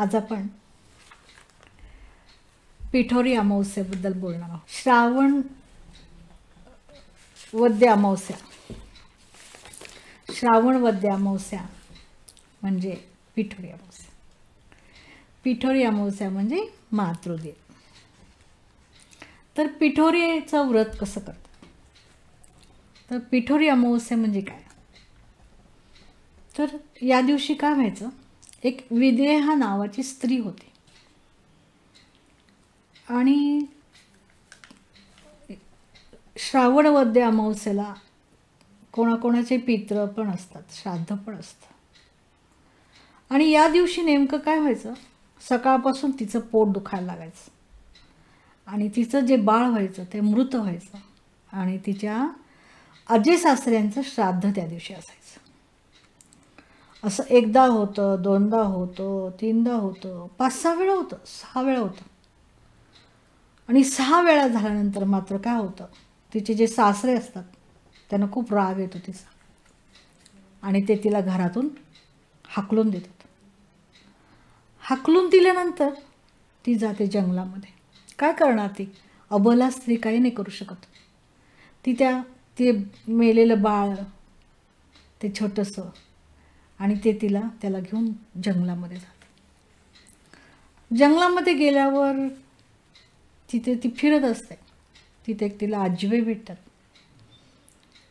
आज आपण पिठोरी अमावस्येबद्दल बोलणार आहोत श्रावण वद्य अमावस्या श्रावण वद्य अमावस्या म्हणजे पिठोरी अमावस्या पिठोरी अमावस्या म्हणजे मातृदेव तर पिठोरीचं व्रत कसं करतात तर पिठोरी अमावस्या म्हणजे काय तर या दिवशी काय व्हायचं एक विदेहा नावाची स्त्री होती आणि श्रावणवद्य अमावस्येला कोणाकोणाचे पित्र पण असतात श्राद्ध पण असतं आणि या दिवशी नेमकं काय व्हायचं सकाळपासून तिचं पोट दुखायला लागायचं आणि तिचं जे बाळ व्हायचं ते मृत व्हायचं आणि तिच्या अजय सासऱ्यांचं श्राद्ध त्या दिवशी असायचं असं एकदा होतं दोनदा होतं तीनदा होतं पाच सहा वेळा होतं सहा वेळा होतं आणि सहा वेळा झाल्यानंतर मात्र काय होतं तिचे जे सासरे असतात त्यांना खूप राग येतो तिचा आणि ते तिला घरातून हाकलून देतात हाकलून दिल्यानंतर ती जाते जंगलामध्ये काय करणार ती अबला स्त्री काही नाही करू शकत ती त्या ते मेलेलं बाळ ते छोटंसं आणि ते तिला त्याला घेऊन जंगलामध्ये जात जंगलामध्ये गेल्यावर तिथे ती फिरत असते तिथे एक तिला आजीबाई भेटतात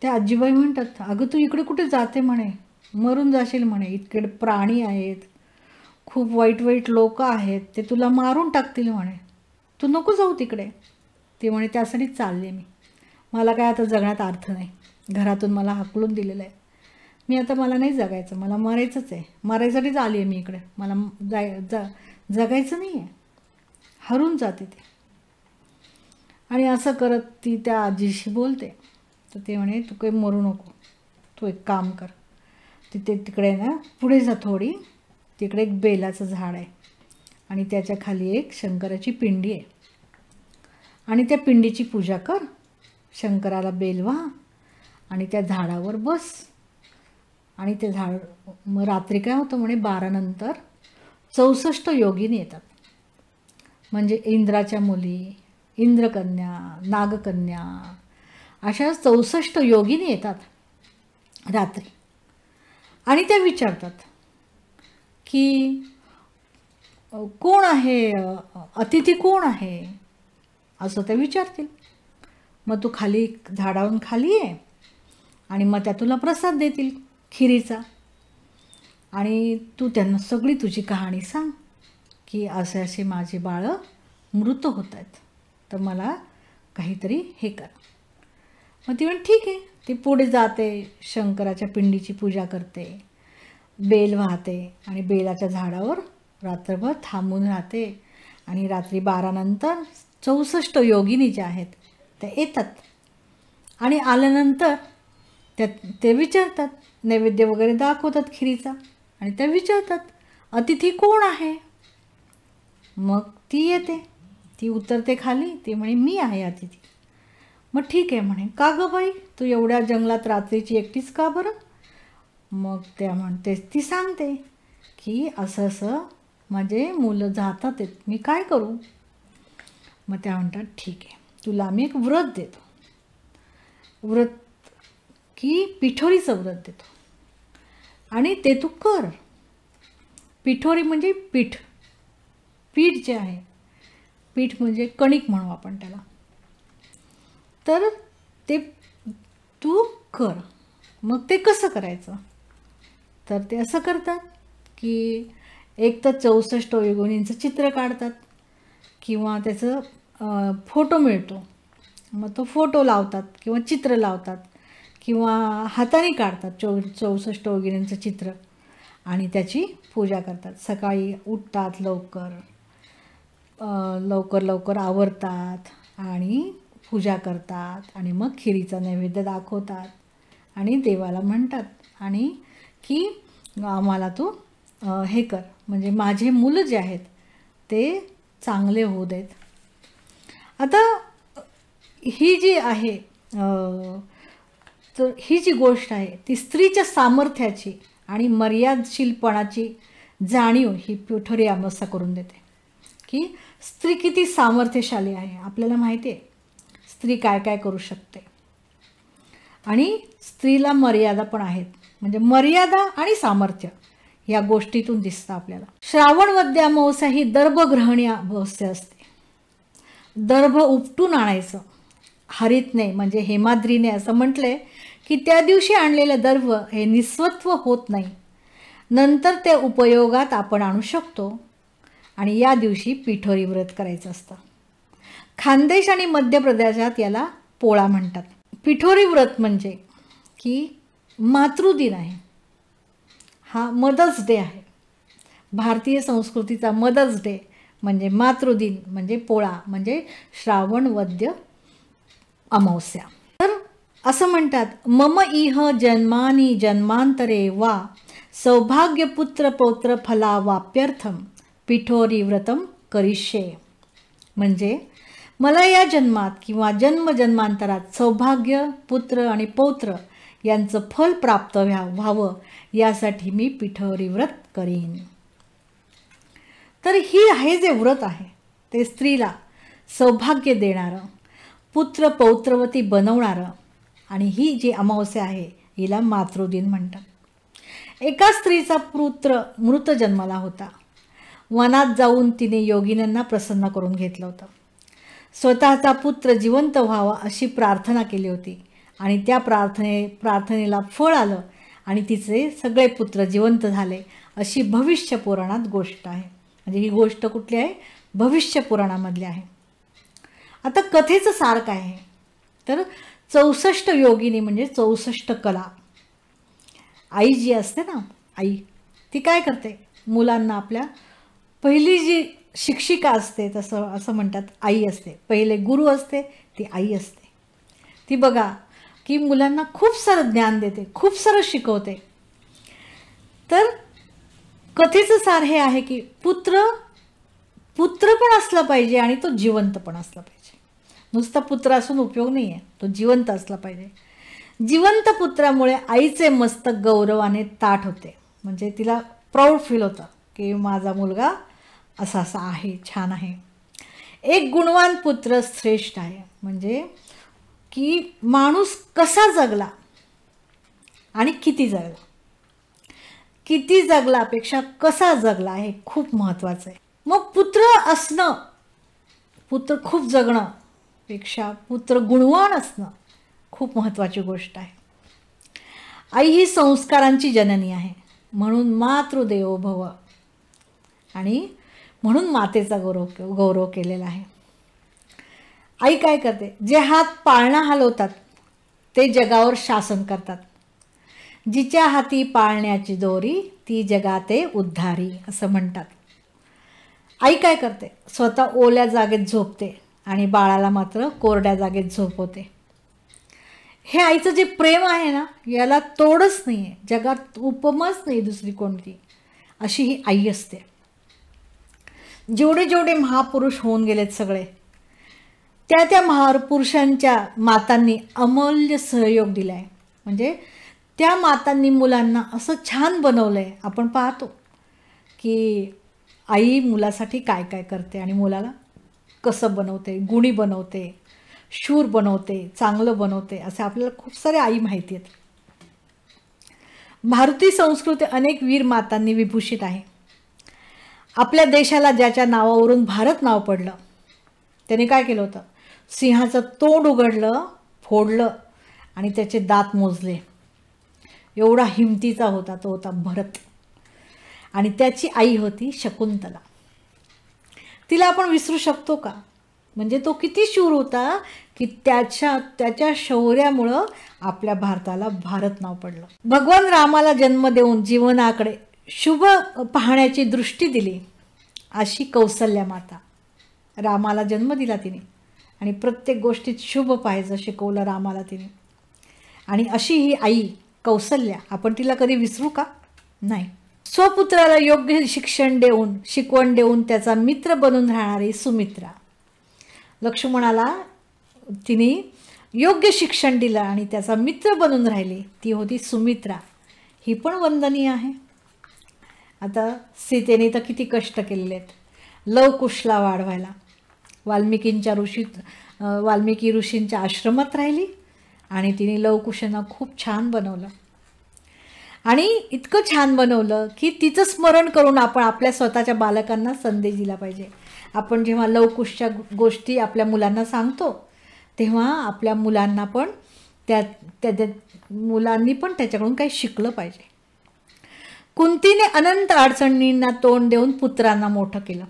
त्या आजीबाई म्हणतात अगं तू इकडे कुठे जाते म्हणे मरून जाशील म्हणे इतकडे प्राणी आहेत खूप वाईट वाईट लोक आहेत ते तुला मारून टाकतील म्हणे तू नको जाऊ तिकडे ते म्हणे त्यासाठी चालले मी मला काय आता जगण्यात अर्थ नाही घरातून मला हाकलून दिलेलं आहे मी आता मला नाही जगायचं मला मरायचंच आहे मरायसाठीच आली आहे मी इकडे मला जाय जा जगायचं नाही आहे हरून जाते ते आणि असं करत ती त्या आजीशी बोलते तर ते म्हणे तू काही मरू नको तू एक काम कर तिथे तिकडे ना पुढे जा थोडी तिकडे एक बेलाचं झाड आहे आणि त्याच्या खाली एक शंकराची पिंडी आहे आणि त्या पिंडीची पूजा कर शंकराला बेलवा आणि त्या झाडावर बस आणि ते झाड मग रात्री काय होतं म्हणे बारानंतर चौसष्ट योगिनी येतात म्हणजे इंद्राच्या मुली इंद्रकन्या नागकन्या अशा चौसष्ट योगिनी येतात रात्री आणि त्या विचारतात की कोण आहे अतिथी कोण आहे असं ते विचारतील मग तू खाली झाडावरून खाली ये आणि मग त्या तुला प्रसाद देतील खिरीचा आणि तू त्यांना सगळी तुझी कहाणी सांग की असे असे माझे बाळं मृत होत आहेत तर मला काहीतरी हे कर मग ती म्हण ठीक आहे ती पुढे जाते शंकराच्या पिंडीची पूजा करते बेल वाहते आणि बेलाच्या झाडावर रात्रभर थांबून राहते आणि रात्री बारानंतर चौसष्ट योगिनी ज्या आहेत त्या येतात आणि आल्यानंतर त्यात ते विचारतात नैवेद्य वगैरे दाखवतात खिरीचा आणि त्या विचारतात अतिथी कोण आहे मग ती येते ती उतरते खाली ती म्हणे मी आहे अतिथी मग ठीक आहे म्हणे का गं बाई तू एवढ्या जंगलात रात्रीची एकटीच का बरं मग त्या म्हणते ती सांगते की असं असं माझे मुलं जातात मी काय करू मग त्या म्हणतात ठीक आहे तुला मी एक व्रत देतो व्रत की पिठोरी सवलत देतो आणि ते तू कर पिठोरी म्हणजे पीठ पीठ जे आहे पीठ म्हणजे कणिक म्हणू आपण त्याला तर ते तू कर मग ते कसं करायचं तर ते असं करतात की एक तर चौसष्ट योगिनींचं चित्र काढतात किंवा त्याचं फोटो मिळतो मग तो फोटो लावतात किंवा चित्र लावतात किंवा हाताने काढतात चौ चौसष्ट वगैरेंचं चित्र आणि त्याची पूजा करतात सकाळी उठतात लवकर लवकर लवकर आवरतात आणि पूजा करतात आणि मग खिरीचा नैवेद्य दाखवतात आणि देवाला म्हणतात आणि की आम्हाला तू हे कर म्हणजे माझे मुलं जे आहेत ते चांगले होऊ देत आता ही जी आहे तर ही जी गोष्ट आहे ती स्त्रीच्या सामर्थ्याची आणि मर्यादशीलपणाची जाणीव ही पिठोरी अमावस्या करून देते की स्त्री किती सामर्थ्यशाली आहे आपल्याला माहिती आहे स्त्री काय काय करू शकते आणि स्त्रीला मर्यादा पण आहेत म्हणजे मर्यादा आणि सामर्थ्य या गोष्टीतून दिसतं आपल्याला श्रावण मध्य अमावस्या ही दर्भग्रहणी अमावस्या असते दर्भ उपटून आणायचं हरितने म्हणजे हेमाद्रीने असं म्हटलंय की त्या दिवशी आणलेलं द्रव्य हे निस्वत्व होत नाही नंतर ते उपयोगात आपण आणू शकतो आणि या दिवशी पिठोरी व्रत करायचं असतं खानदेश आणि मध्य प्रदेशात याला पोळा म्हणतात पिठोरी व्रत म्हणजे की मातृदिन आहे हा मदर्स डे आहे भारतीय संस्कृतीचा मदर्स डे म्हणजे मातृदिन म्हणजे पोळा म्हणजे श्रावण वद्य अमावस्या असं म्हणतात मम इह जन्मानी जन्मांतरे वा पुत्र पौत्र फला वाप्यर्थम पिठोरी व्रतम करिष्ये म्हणजे मला या जन्मात किंवा जन्म जन्मांतरात सौभाग्य पुत्र आणि पौत्र यांचं फल प्राप्त व्हा व्हावं यासाठी मी पिठोरी व्रत करीन तर ही आहे जे व्रत आहे ते स्त्रीला सौभाग्य देणारं पुत्र पौत्रवती बनवणारं आणि ही जी अमावस्या आहे हिला मातृदिन म्हणतात एका स्त्रीचा पुत्र मृत जन्माला होता वनात जाऊन तिने योगिनींना प्रसन्न करून घेतलं होतं स्वतःचा पुत्र जिवंत व्हावा अशी प्रार्थना केली होती आणि त्या प्रार्थने प्रार्थनेला फळ आलं आणि तिचे सगळे पुत्र जिवंत झाले अशी भविष्य पुराणात गोष्ट आहे म्हणजे ही गोष्ट कुठली आहे भविष्य पुराणामधली आहे आता कथेचं सार काय आहे तर चौसष्ट योगिनी म्हणजे चौसष्ट कला आई जी असते ना आई ती काय करते मुलांना आपल्या पहिली जी शिक्षिका असते तसं असं म्हणतात आई असते पहिले गुरु असते ती आई असते ती बघा की मुलांना खूप सारं ज्ञान देते खूप सारं शिकवते तर कथेचं सार हे आहे की पुत्र पुत्र पण असला पाहिजे आणि तो जिवंत पण असला पाहिजे नुसता पुत्र असून उपयोग नाही आहे तो जिवंत असला पाहिजे जिवंत पुत्रामुळे आईचे मस्तक गौरवाने ताट होते म्हणजे तिला प्राऊड फील होतं की माझा मुलगा असा असा आहे छान आहे एक गुणवान पुत्र श्रेष्ठ आहे म्हणजे की माणूस कसा जगला आणि किती जगला किती जगलापेक्षा कसा जगला हे खूप महत्त्वाचं आहे मग पुत्र असणं पुत्र खूप जगणं पेक्षा पुत्र गुणवान असणं खूप महत्त्वाची गोष्ट आहे आई ही संस्कारांची जननी आहे म्हणून मातृदेवो भव आणि म्हणून मातेचा गौरव गौरव केलेला आहे आई काय करते जे हात पाळणा हलवतात ते जगावर शासन करतात जिच्या हाती पाळण्याची दोरी ती जगाते उद्धारी असं म्हणतात आई काय करते स्वतः ओल्या जागेत झोपते आणि बाळाला मात्र कोरड्या जागेत झोपवते हे आईचं जे प्रेम आहे ना याला तोडच नाही आहे जगात उपमाच नाही दुसरी कोणती अशी ही आई असते जेवढे जेवढे महापुरुष होऊन गेलेत सगळे त्या त्या महापुरुषांच्या मातांनी अमूल्य सहयोग दिला आहे म्हणजे त्या मातांनी मुलांना असं छान बनवलं आहे आपण पाहतो की आई मुलासाठी काय काय करते आणि मुलाला कसं बनवते गुणी बनवते शूर बनवते चांगलं बनवते असे आपल्याला खूप सारे आई माहिती आहेत भारतीय संस्कृती अनेक वीर मातांनी विभूषित आहे आपल्या देशाला ज्याच्या नावावरून भारत नाव पडलं त्याने काय केलं होतं सिंहाचं तोंड उघडलं फोडलं आणि त्याचे दात मोजले एवढा हिमतीचा होता तो होता भरत आणि त्याची आई होती शकुंतला तिला आपण विसरू शकतो का म्हणजे तो किती शूर होता की त्याच्या त्याच्या शौर्यामुळं आपल्या भारताला भारत नाव पडलं भगवान रामाला जन्म देऊन जीवनाकडे शुभ पाहण्याची दृष्टी दिली अशी कौसल्या माता रामाला जन्म दिला तिने आणि प्रत्येक गोष्टीत शुभ पाहायचं शिकवलं रामाला तिने आणि अशी ही आई कौसल्या आपण तिला कधी विसरू का नाही स्वपुत्राला योग्य शिक्षण देऊन शिकवण देऊन त्याचा मित्र बनून राहणारी सुमित्रा लक्ष्मणाला तिने योग्य शिक्षण दिलं आणि त्याचा मित्र बनून राहिली ती होती सुमित्रा ही पण वंदनीय आहे आता सीतेने तर किती कष्ट केलेले आहेत लवकुशला वाढवायला वाल्मिकींच्या ऋषीत वाल्मिकी ऋषींच्या आश्रमात राहिली आणि तिने लवकुशांना खूप छान बनवलं आणि इतकं छान बनवलं की तिचं स्मरण करून आपण आपल्या स्वतःच्या बालकांना संदेश दिला पाहिजे आपण जेव्हा लवकुशच्या गोष्टी आपल्या मुलांना सांगतो तेव्हा आपल्या मुलांना पण त्या त्या मुलांनी पण त्याच्याकडून काही शिकलं पाहिजे कुंतीने अनंत अडचणींना तोंड देऊन पुत्रांना मोठं केलं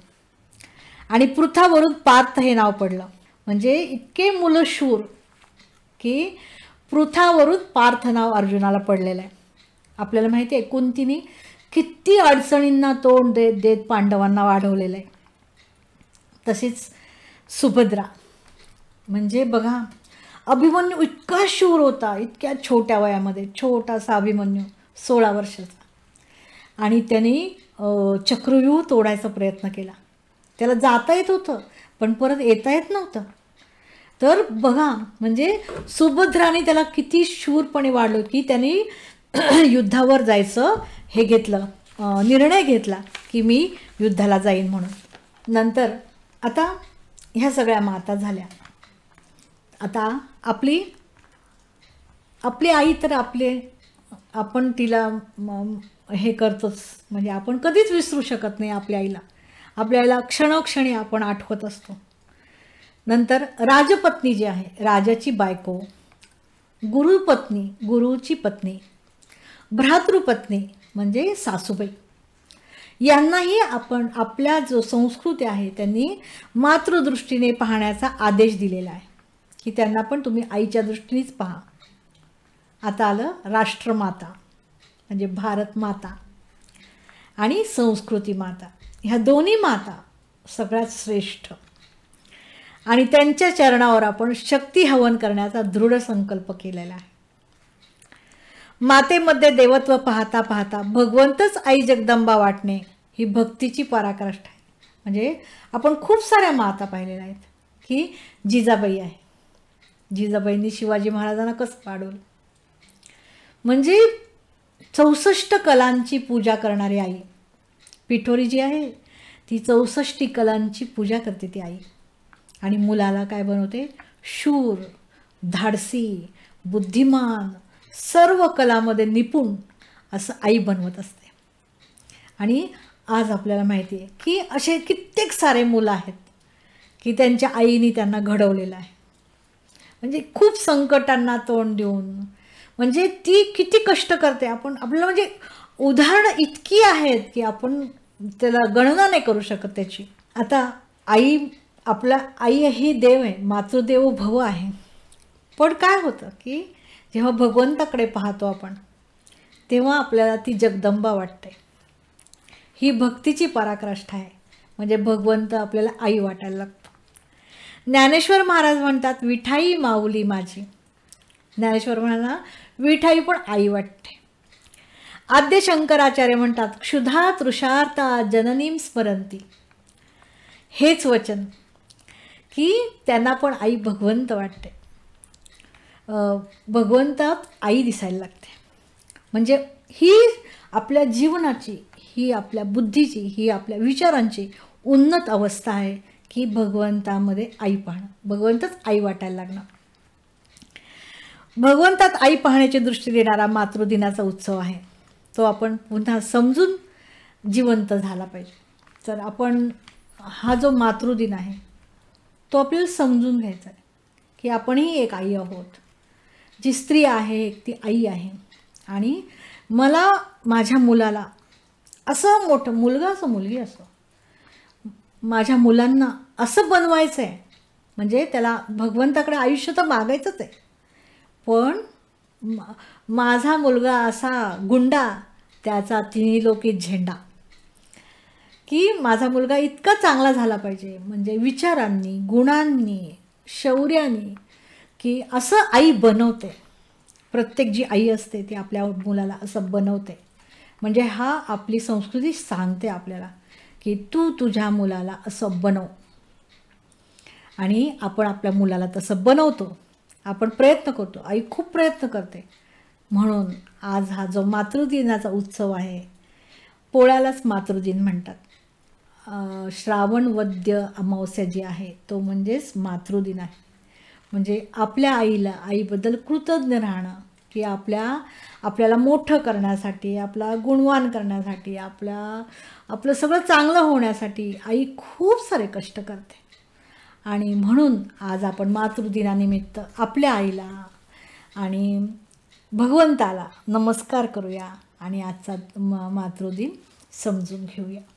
आणि पृथावरून पार्थ हे नाव पडलं म्हणजे इतके मुलं शूर की पृथावरून पार्थ नाव अर्जुनाला पडलेलं आहे आपल्याला माहिती आहे कुंतीने किती अडचणींना तोंड देत देत पांडवांना वाढवलेलं आहे तशीच सुभद्रा म्हणजे बघा अभिमन्यू इतका शूर होता इतक्या छोट्या वयामध्ये छोटासा अभिमन्यू सोळा वर्षाचा आणि त्यांनी चक्रव्यूह तोडायचा प्रयत्न केला त्याला जाता येत होतं पण परत येता येत नव्हतं तर बघा म्हणजे सुभद्राने त्याला किती शूरपणे वाढलं की त्यांनी युद्धावर जायचं हे घेतलं निर्णय घेतला की मी युद्धाला जाईन म्हणून नंतर आता ह्या सगळ्या माता झाल्या आता आपली आपली आई तर आपले आपण तिला हे करतोच म्हणजे आपण कधीच विसरू शकत नाही आपल्या आईला आपल्या आईला क्षणोक्षणी आपण आठवत असतो नंतर राजपत्नी जी आहे राजाची बायको गुरुपत्नी गुरुची पत्नी भ्रातृपत्नी म्हणजे सासूबाई यांनाही आपण आपल्या जो संस्कृती आहे त्यांनी मातृदृष्टीने पाहण्याचा आदेश दिलेला आहे की त्यांना पण तुम्ही आईच्या दृष्टीनेच पहा आता आलं राष्ट्रमाता म्हणजे भारत माता आणि संस्कृती माता ह्या दोन्ही माता सगळ्यात श्रेष्ठ आणि त्यांच्या चरणावर आपण शक्ती हवन करण्याचा दृढ संकल्प केलेला आहे मातेमध्ये देवत्व पाहता पाहता भगवंतच आई जगदंबा वाटणे ही भक्तीची पराकाष्ठा आहे म्हणजे आपण खूप साऱ्या माता पाहिलेल्या आहेत की जिजाबाई आहे जिजाबाईंनी शिवाजी महाराजांना कसं पाडवलं म्हणजे चौसष्ट कलांची पूजा करणारी आई पिठोरी जी आहे ती चौसष्टी कलांची पूजा करते ती आई आणि मुलाला काय बनवते शूर धाडसी बुद्धिमान सर्व कलामध्ये निपुण असं आई बनवत असते आणि आज आपल्याला माहिती आहे की असे कित्येक सारे मुलं आहेत की त्यांच्या आईनी त्यांना घडवलेलं आहे म्हणजे खूप संकटांना तोंड देऊन म्हणजे ती किती कष्ट करते आपण आपल्याला म्हणजे उदाहरणं इतकी आहेत की आपण त्याला गणना नाही करू शकत त्याची आता आई आपला आई ही देव आहे मातृदेव भव आहे पण काय होतं की जेव्हा भगवंताकडे पाहतो आपण तेव्हा आपल्याला ती जगदंबा वाटते ही भक्तीची पराक्राष्ठा आहे म्हणजे भगवंत आपल्याला आई वाटायला लागतो ज्ञानेश्वर महाराज म्हणतात विठाई माऊली माझी ज्ञानेश्वर म्हणाला विठाई पण आई वाटते आद्य शंकराचार्य म्हणतात क्षुधा तृषार्था जननीम स्मरंती हेच वचन की त्यांना पण आई भगवंत वाटते भगवंतात आई दिसायला लागते म्हणजे ही आपल्या जीवनाची ही आपल्या बुद्धीची ही आपल्या विचारांची उन्नत अवस्था आहे की भगवंतामध्ये आई पाहणं भगवंतच आई वाटायला लागणं भगवंतात आई पाहण्याची दृष्टी देणारा मातृदिनाचा उत्सव आहे तो आपण पुन्हा समजून जिवंत झाला पाहिजे तर आपण हा जो मातृदिन आहे तो आपल्याला समजून घ्यायचा आहे की आपणही एक आई आहोत जी स्त्री आहे ती आई आहे आणि मला माझ्या मुलाला असं मोठं मुलगा असं मुलगी असो माझ्या मुलांना असं बनवायचं आहे म्हणजे त्याला भगवंताकडे आयुष्य तर मागायचंच आहे पण माझा मुलगा असा गुंडा त्याचा तिन्ही लोके झेंडा की माझा मुलगा इतका चांगला झाला पाहिजे म्हणजे विचारांनी गुणांनी शौर्याने की असं आई बनवते प्रत्येक जी आई असते ती आपल्या मुलाला असं बनवते म्हणजे हा आपली संस्कृती सांगते आपल्याला की तू तुझ्या मुलाला असं बनव आणि आपण आपल्या मुलाला तसं बनवतो आपण प्रयत्न करतो आई खूप प्रयत्न करते म्हणून आज हा जो मातृदिनाचा उत्सव आहे पोळ्यालाच मातृदिन म्हणतात श्रावण वद्य अमावस्या जी आहे तो म्हणजेच मातृदिन आहे म्हणजे आपल्या आईला आईबद्दल कृतज्ञ राहणं की आपल्या आपल्याला मोठं करण्यासाठी आपला गुणवान करण्यासाठी आपल्या आपलं सगळं चांगलं होण्यासाठी आई खूप सारे कष्ट करते आणि म्हणून आज आपण मातृदिनानिमित्त आपल्या आईला आणि भगवंताला नमस्कार करूया आणि आजचा मातृदिन समजून घेऊया